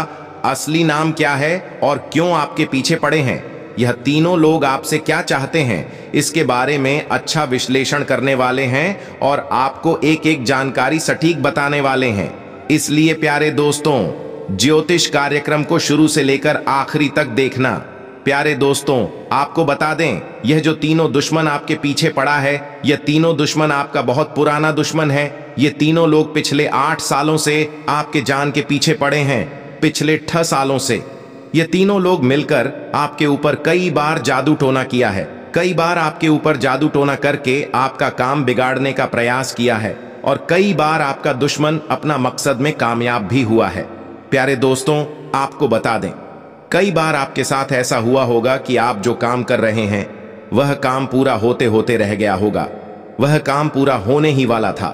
असली नाम क्या है और क्यों आपके पीछे पड़े हैं यह तीनों लोग आपसे क्या चाहते हैं इसके बारे में अच्छा विश्लेषण करने वाले हैं और आपको एक एक जानकारी सटीक बताने वाले हैं इसलिए प्यारे दोस्तों ज्योतिष कार्यक्रम को शुरू से लेकर आखिरी तक देखना प्यारे दोस्तों आपको बता दें यह जो तीनों दुश्मन आपके पीछे पड़ा है यह तीनों दुश्मन आपका बहुत पुराना दुश्मन है ये तीनों लोग पिछले आठ सालों से आपके जान के पीछे पड़े हैं पिछले ठ सालों से ये तीनों लोग मिलकर आपके ऊपर कई बार जादू टोना किया है कई बार आपके ऊपर जादू टोना करके आपका काम बिगाड़ने का प्रयास किया है और कई बार आपका दुश्मन अपना मकसद में कामयाब भी हुआ है प्यारे दोस्तों आपको बता दें कई बार आपके साथ ऐसा हुआ होगा कि आप जो काम कर रहे हैं वह काम पूरा होते होते रह गया होगा वह काम पूरा होने ही वाला था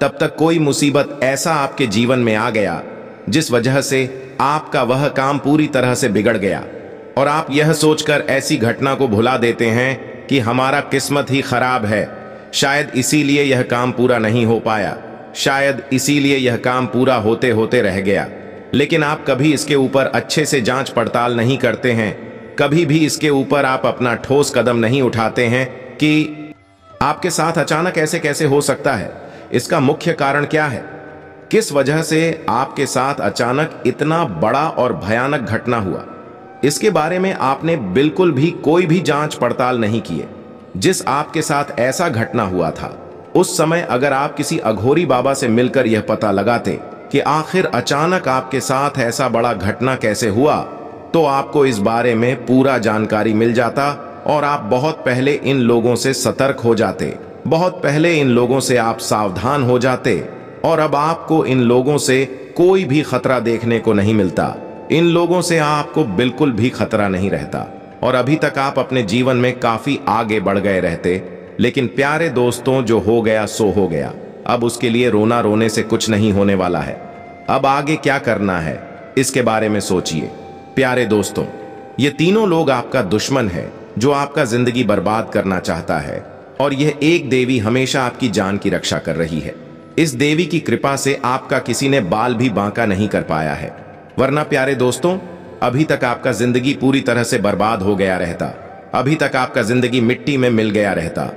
तब तक कोई मुसीबत ऐसा आपके जीवन में आ गया जिस वजह से आपका वह काम पूरी तरह से बिगड़ गया और आप यह सोचकर ऐसी घटना को भुला देते हैं कि हमारा किस्मत ही खराब है शायद इसीलिए यह काम पूरा नहीं हो पाया शायद इसीलिए यह काम पूरा होते होते रह गया लेकिन आप कभी इसके ऊपर अच्छे से जांच पड़ताल नहीं करते हैं कभी भी इसके ऊपर आप अपना ठोस कदम नहीं उठाते हैं कि आपके साथ अचानक ऐसे कैसे हो सकता है इसका मुख्य कारण क्या है किस वजह से आपके साथ अचानक इतना बड़ा और भयानक घटना हुआ इसके बारे में आपने बिल्कुल भी कोई भी जांच पड़ताल नहीं किए जिस आपके साथ ऐसा घटना हुआ था उस समय अगर आप किसी अघोरी बाबा से मिलकर यह पता लगाते कि आखिर अचानक आपके साथ ऐसा बड़ा घटना कैसे हुआ तो आपको इस बारे में पूरा जानकारी मिल जाता और आप बहुत पहले इन लोगों से सतर्क हो जाते बहुत पहले इन लोगों से आप सावधान हो जाते और अब आपको इन लोगों से कोई भी खतरा देखने को नहीं मिलता इन लोगों से आपको बिल्कुल भी खतरा नहीं रहता और अभी तक आप अपने जीवन में काफी आगे बढ़ गए रहते लेकिन प्यारे दोस्तों जो हो गया सो हो गया अब उसके लिए रोना रोने से कुछ नहीं होने वाला है अब आगे क्या करना है इसके बारे में सोचिए प्यारे दोस्तों ये तीनों लोग आपका दुश्मन है जो आपका जिंदगी बर्बाद करना चाहता है और यह एक देवी हमेशा आपकी जान की रक्षा कर रही है इस देवी की कृपा से आपका किसी ने बाल भी बांका नहीं कर पाया है वरना प्यारे दोस्तों अभी तक आपका जिंदगी पूरी तरह से बर्बाद हो गया रहता अभी तक आपका जिंदगी मिट्टी में मिल गया रहता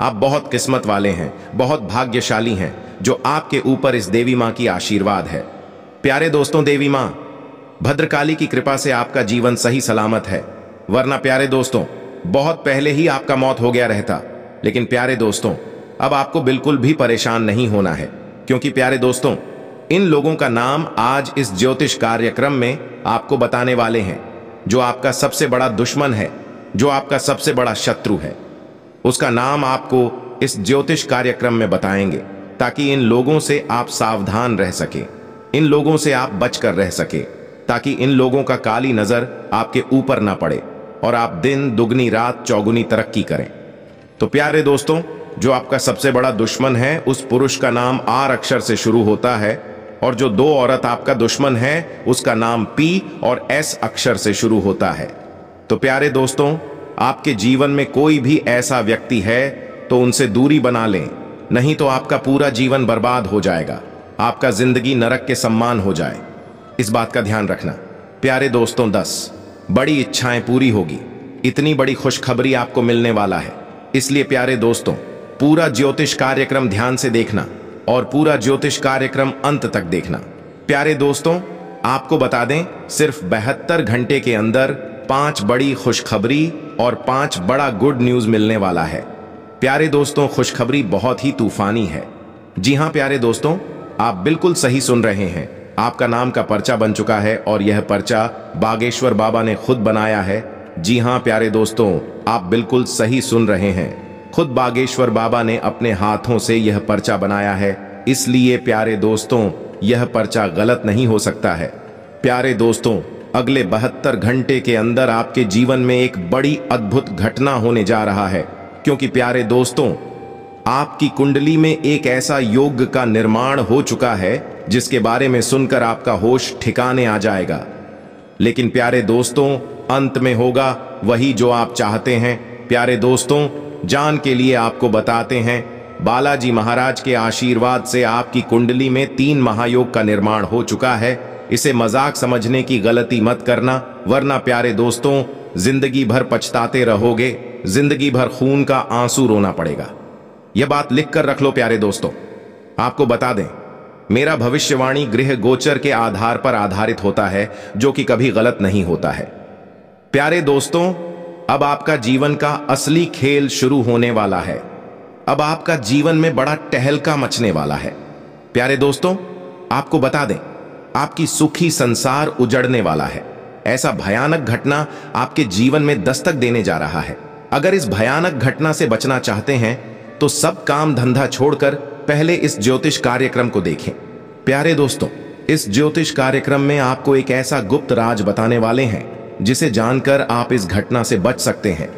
आप बहुत किस्मत वाले हैं बहुत भाग्यशाली हैं जो आपके ऊपर इस देवी माँ की आशीर्वाद है प्यारे दोस्तों देवी माँ भद्रकाली की कृपा से आपका जीवन सही सलामत है वरना प्यारे दोस्तों बहुत पहले ही आपका मौत हो गया रहता लेकिन प्यारे दोस्तों अब आपको बिल्कुल भी परेशान नहीं होना है क्योंकि प्यारे दोस्तों इन लोगों का नाम आज इस ज्योतिष कार्यक्रम में आपको बताने वाले हैं जो आपका सबसे बड़ा दुश्मन है जो आपका सबसे बड़ा शत्रु है उसका नाम आपको इस ज्योतिष कार्यक्रम में बताएंगे ताकि इन लोगों से आप सावधान रह सके इन लोगों से आप बचकर रह सके ताकि इन लोगों का काली नजर आपके ऊपर ना पड़े और आप दिन दुगनी रात चौगुनी तरक्की करें तो प्यारे दोस्तों जो आपका सबसे बड़ा दुश्मन है उस पुरुष का नाम आर अक्षर से शुरू होता है और जो दो औरत आपका दुश्मन है उसका नाम पी और एस अक्षर से शुरू होता है तो प्यारे दोस्तों आपके जीवन में कोई भी ऐसा व्यक्ति है तो उनसे दूरी बना लें नहीं तो आपका पूरा जीवन बर्बाद हो जाएगा आपका जिंदगी नरक के सम्मान हो जाए इस बात का ध्यान रखना प्यारे दोस्तों दस बड़ी इच्छाएं पूरी होगी इतनी बड़ी खुशखबरी आपको मिलने वाला है इसलिए प्यारे दोस्तों पूरा ज्योतिष कार्यक्रम ध्यान से देखना और पूरा ज्योतिष कार्यक्रम अंत तक देखना प्यारे दोस्तों आपको बता दें सिर्फ बहत्तर घंटे के अंदर पांच बड़ी खुशखबरी और पांच बड़ा गुड न्यूज मिलने वाला है प्यारे दोस्तों खुशखबरी बहुत ही तूफानी है जी हाँ प्यारे दोस्तों आप बिल्कुल सही सुन रहे हैं आपका नाम का पर्चा बन चुका है और यह पर्चा बागेश्वर बाबा ने खुद बनाया है जी हाँ प्यारे दोस्तों आप बिल्कुल सही सुन रहे हैं खुद बागेश्वर बाबा ने अपने हाथों से यह पर्चा बनाया है इसलिए प्यारे दोस्तों यह पर्चा गलत नहीं हो सकता है प्यारे दोस्तों अगले बहत्तर घंटे के अंदर आपके जीवन में एक बड़ी अद्भुत घटना होने जा रहा है क्योंकि प्यारे दोस्तों आपकी कुंडली में एक ऐसा योग का निर्माण हो चुका है जिसके बारे में सुनकर आपका होश ठिकाने आ जाएगा लेकिन प्यारे दोस्तों अंत में होगा वही जो आप चाहते हैं प्यारे दोस्तों जान के लिए आपको बताते हैं बालाजी महाराज के आशीर्वाद से आपकी कुंडली में तीन महायोग का निर्माण हो चुका है इसे मजाक समझने की गलती मत करना वरना प्यारे दोस्तों जिंदगी भर पछताते रहोगे जिंदगी भर खून का आंसू रोना पड़ेगा यह बात लिख कर रख लो प्यारे दोस्तों आपको बता दें मेरा भविष्यवाणी गृह गोचर के आधार पर आधारित होता है जो कि कभी गलत नहीं होता है प्यारे दोस्तों अब आपका जीवन का असली खेल शुरू होने वाला है अब आपका जीवन में बड़ा टहलका मचने वाला है प्यारे दोस्तों आपको बता दें आपकी सुखी संसार उजड़ने वाला है ऐसा भयानक घटना आपके जीवन में दस्तक देने जा रहा है अगर इस भयानक घटना से बचना चाहते हैं तो सब काम धंधा छोड़कर पहले इस ज्योतिष कार्यक्रम को देखें प्यारे दोस्तों इस ज्योतिष कार्यक्रम में आपको एक ऐसा गुप्त राज बताने वाले हैं जिसे जानकर आप इस घटना से बच सकते हैं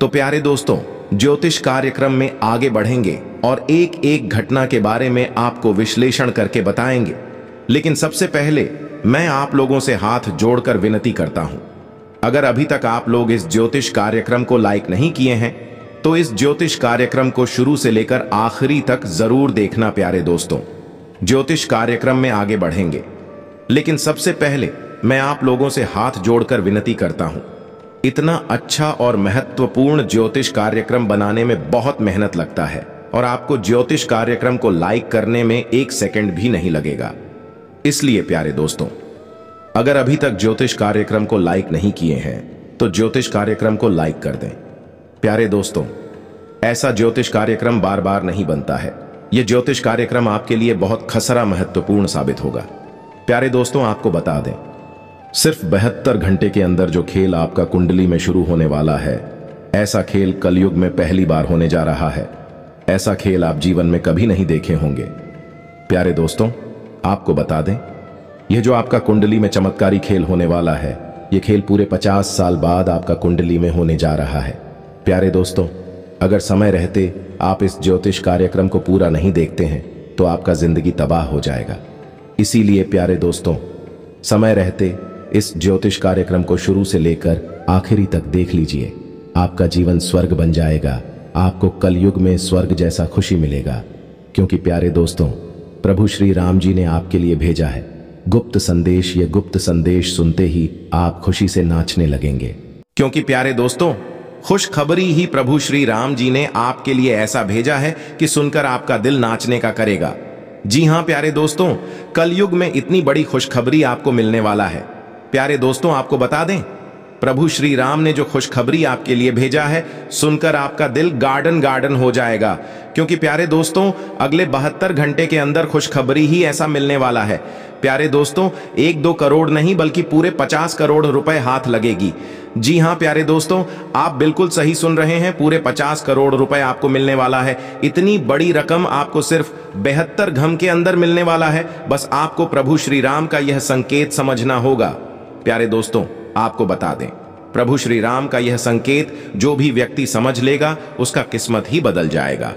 तो प्यारे दोस्तों ज्योतिष कार्यक्रम में आगे बढ़ेंगे और एक एक घटना के बारे में आपको विश्लेषण करके बताएंगे लेकिन सबसे पहले मैं आप लोगों से हाथ जोड़कर विनती करता हूं अगर अभी तक आप लोग इस ज्योतिष कार्यक्रम को लाइक नहीं किए हैं तो इस ज्योतिष कार्यक्रम को शुरू से लेकर आखिरी तक जरूर देखना प्यारे दोस्तों ज्योतिष कार्यक्रम में आगे बढ़ेंगे लेकिन सबसे पहले मैं आप लोगों से हाथ जोड़कर विनती करता हूं इतना अच्छा और महत्वपूर्ण ज्योतिष कार्यक्रम बनाने में बहुत मेहनत लगता है और आपको ज्योतिष कार्यक्रम को लाइक करने में एक सेकंड भी नहीं लगेगा इसलिए प्यारे दोस्तों अगर अभी तक ज्योतिष कार्यक्रम को लाइक नहीं किए हैं तो ज्योतिष कार्यक्रम को लाइक कर दें प्यारे दोस्तों ऐसा ज्योतिष कार्यक्रम बार बार नहीं बनता है यह ज्योतिष कार्यक्रम आपके लिए बहुत खसरा महत्वपूर्ण साबित होगा प्यारे दोस्तों आपको बता दें सिर्फ बहत्तर घंटे के अंदर जो खेल आपका कुंडली में शुरू होने वाला है ऐसा खेल कलयुग में पहली बार होने जा रहा है ऐसा खेल आप जीवन में कभी नहीं देखे होंगे प्यारे दोस्तों आपको बता दें यह जो आपका कुंडली में चमत्कारी खेल होने वाला है ये खेल पूरे पचास साल बाद आपका कुंडली में होने जा रहा है प्यारे दोस्तों अगर समय रहते आप इस ज्योतिष कार्यक्रम को पूरा नहीं देखते हैं तो आपका जिंदगी तबाह हो जाएगा इसीलिए प्यारे दोस्तों समय रहते इस ज्योतिष कार्यक्रम को शुरू से लेकर आखिरी तक देख लीजिए आपका जीवन स्वर्ग बन जाएगा आपको कलयुग में स्वर्ग जैसा खुशी मिलेगा क्योंकि प्यारे दोस्तों प्रभु श्री राम जी ने आपके लिए भेजा है गुप्त संदेश ये गुप्त संदेश सुनते ही आप खुशी से नाचने लगेंगे क्योंकि प्यारे दोस्तों खुशखबरी ही प्रभु श्री राम जी ने आपके लिए ऐसा भेजा है कि सुनकर आपका दिल नाचने का करेगा जी हाँ प्यारे दोस्तों कलयुग में इतनी बड़ी खुशखबरी आपको मिलने वाला है प्यारे दोस्तों आपको बता दें प्रभु श्री राम ने जो खुशखबरी आपके लिए भेजा है सुनकर आपका दिल गार्डन गार्डन हो जाएगा क्योंकि प्यारे दोस्तों अगले बहत्तर घंटे के अंदर खुशखबरी ही ऐसा मिलने वाला है प्यारे दोस्तों एक दो करोड़ नहीं बल्कि पूरे पचास करोड़ रुपए हाथ लगेगी जी हाँ प्यारे दोस्तों आप बिल्कुल सही सुन रहे हैं पूरे पचास करोड़ रुपए आपको मिलने वाला है इतनी बड़ी रकम आपको सिर्फ बेहतर घम के अंदर मिलने वाला है बस आपको प्रभु श्री राम का यह संकेत समझना होगा प्यारे दोस्तों आपको बता दें प्रभु श्री राम का यह संकेत जो भी व्यक्ति समझ लेगा उसका किस्मत ही बदल जाएगा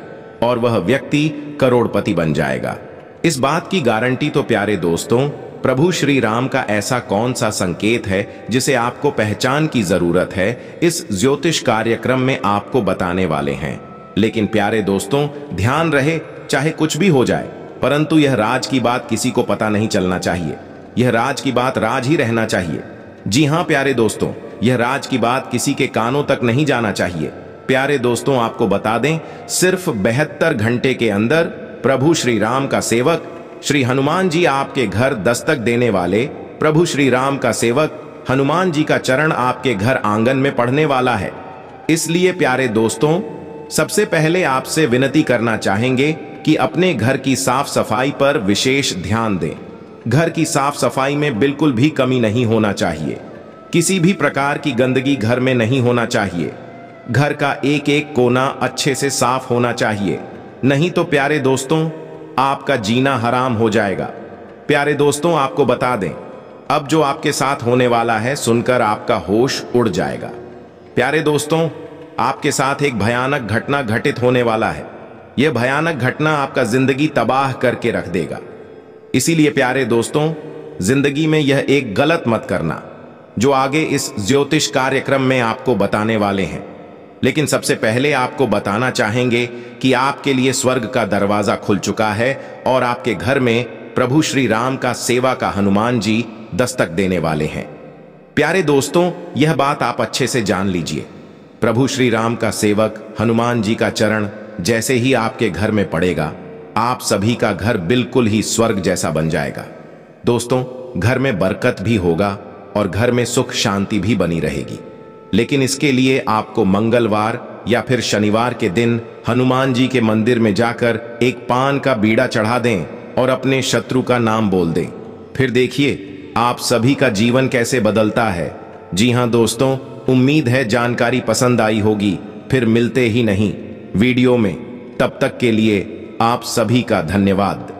और वह व्यक्ति करोड़पति बन जाएगा इस बात की गारंटी तो प्यारे दोस्तों प्रभु श्री राम का ऐसा कौन सा संकेत है जिसे आपको पहचान की जरूरत है इस ज्योतिष कार्यक्रम में आपको बताने वाले हैं लेकिन प्यारे दोस्तों ध्यान रहे चाहे कुछ भी हो जाए परंतु यह राज की बात किसी को पता नहीं चलना चाहिए यह राज की बात राज ही रहना चाहिए जी हाँ प्यारे दोस्तों यह राज की बात किसी के कानों तक नहीं जाना चाहिए प्यारे दोस्तों आपको बता दें सिर्फ बेहतर घंटे के अंदर प्रभु श्री राम का सेवक श्री हनुमान जी आपके घर दस्तक देने वाले प्रभु श्री राम का सेवक हनुमान जी का चरण आपके घर आंगन में पढ़ने वाला है इसलिए प्यारे दोस्तों सबसे पहले आपसे विनती करना चाहेंगे कि अपने घर की साफ सफाई पर विशेष ध्यान दें घर की साफ सफाई में बिल्कुल भी कमी नहीं होना चाहिए किसी भी प्रकार की गंदगी घर में नहीं होना चाहिए घर का एक एक कोना अच्छे से साफ होना चाहिए नहीं तो प्यारे दोस्तों आपका जीना हराम हो जाएगा प्यारे दोस्तों आपको बता दें अब जो आपके साथ होने वाला है सुनकर आपका होश उड़ जाएगा प्यारे दोस्तों आपके साथ एक भयानक घटना घटित होने वाला है यह भयानक घटना आपका जिंदगी तबाह करके रख देगा इसीलिए प्यारे दोस्तों जिंदगी में यह एक गलत मत करना जो आगे इस ज्योतिष कार्यक्रम में आपको बताने वाले हैं लेकिन सबसे पहले आपको बताना चाहेंगे कि आपके लिए स्वर्ग का दरवाजा खुल चुका है और आपके घर में प्रभु श्री राम का सेवा का हनुमान जी दस्तक देने वाले हैं प्यारे दोस्तों यह बात आप अच्छे से जान लीजिए प्रभु श्री राम का सेवक हनुमान जी का चरण जैसे ही आपके घर में पड़ेगा आप सभी का घर बिल्कुल ही स्वर्ग जैसा बन जाएगा दोस्तों घर में बरकत भी होगा और घर में सुख शांति भी बनी रहेगी लेकिन इसके लिए आपको मंगलवार या फिर शनिवार के दिन हनुमान जी के मंदिर में जाकर एक पान का बीड़ा चढ़ा दें और अपने शत्रु का नाम बोल दें फिर देखिए आप सभी का जीवन कैसे बदलता है जी हाँ दोस्तों उम्मीद है जानकारी पसंद आई होगी फिर मिलते ही नहीं वीडियो में तब तक के लिए आप सभी का धन्यवाद